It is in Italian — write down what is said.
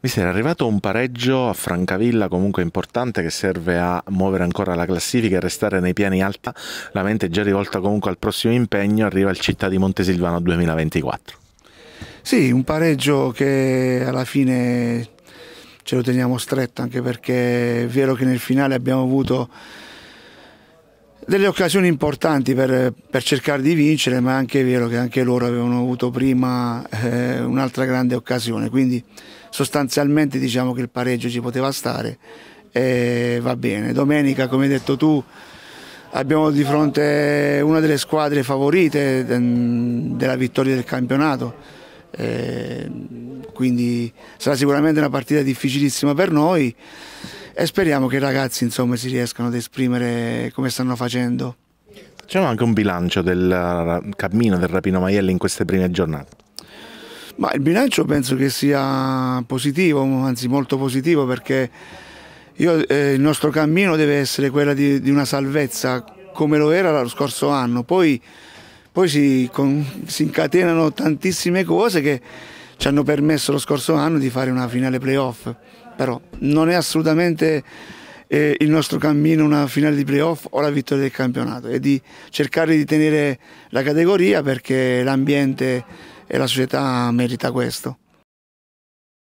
Vi era arrivato un pareggio a Francavilla comunque importante che serve a muovere ancora la classifica e restare nei piani alti. La mente è già rivolta comunque al prossimo impegno, arriva il Città di Montesilvano 2024. Sì, un pareggio che alla fine ce lo teniamo stretto anche perché è vero che nel finale abbiamo avuto delle occasioni importanti per, per, cercare di vincere, ma è anche vero che anche loro avevano avuto prima eh, un'altra grande occasione, quindi sostanzialmente diciamo che il pareggio ci poteva stare e va bene. Domenica, come hai detto tu, abbiamo di fronte una delle squadre favorite mm, della vittoria del campionato. Eh, quindi sarà sicuramente una partita difficilissima per noi e speriamo che i ragazzi insomma, si riescano ad esprimere come stanno facendo. Facciamo anche un bilancio del eh, cammino del Rapino Maielli in queste prime giornate. Ma il bilancio penso che sia positivo, anzi molto positivo, perché io, eh, il nostro cammino deve essere quello di, di, una salvezza come lo era lo scorso anno. Poi, poi si, con, si incatenano tantissime cose che ci hanno permesso lo scorso anno di fare una finale playoff, però non è assolutamente eh, il nostro cammino una finale di playoff o la vittoria del campionato, è di cercare di tenere la categoria perché l'ambiente e la società merita questo.